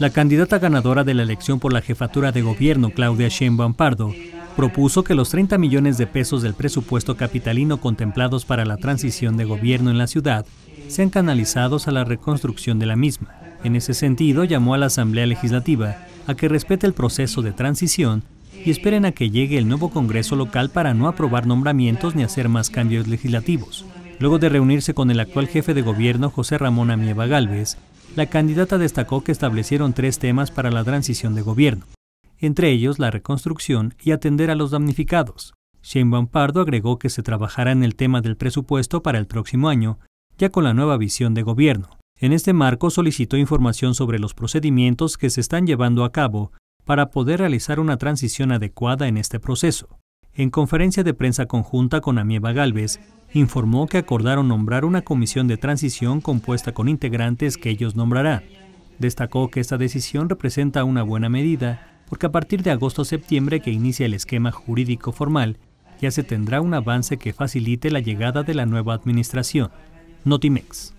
La candidata ganadora de la elección por la jefatura de gobierno, Claudia Sheinbaum Pardo, propuso que los 30 millones de pesos del presupuesto capitalino contemplados para la transición de gobierno en la ciudad sean canalizados a la reconstrucción de la misma. En ese sentido, llamó a la Asamblea Legislativa a que respete el proceso de transición y esperen a que llegue el nuevo Congreso local para no aprobar nombramientos ni hacer más cambios legislativos. Luego de reunirse con el actual jefe de gobierno José Ramón Amieva Gálvez, la candidata destacó que establecieron tres temas para la transición de gobierno, entre ellos la reconstrucción y atender a los damnificados. Shane Bampardo agregó que se trabajará en el tema del presupuesto para el próximo año, ya con la nueva visión de gobierno. En este marco solicitó información sobre los procedimientos que se están llevando a cabo para poder realizar una transición adecuada en este proceso en conferencia de prensa conjunta con Amieva Galvez, informó que acordaron nombrar una comisión de transición compuesta con integrantes que ellos nombrará. Destacó que esta decisión representa una buena medida porque a partir de agosto-septiembre que inicia el esquema jurídico formal, ya se tendrá un avance que facilite la llegada de la nueva administración. Notimex.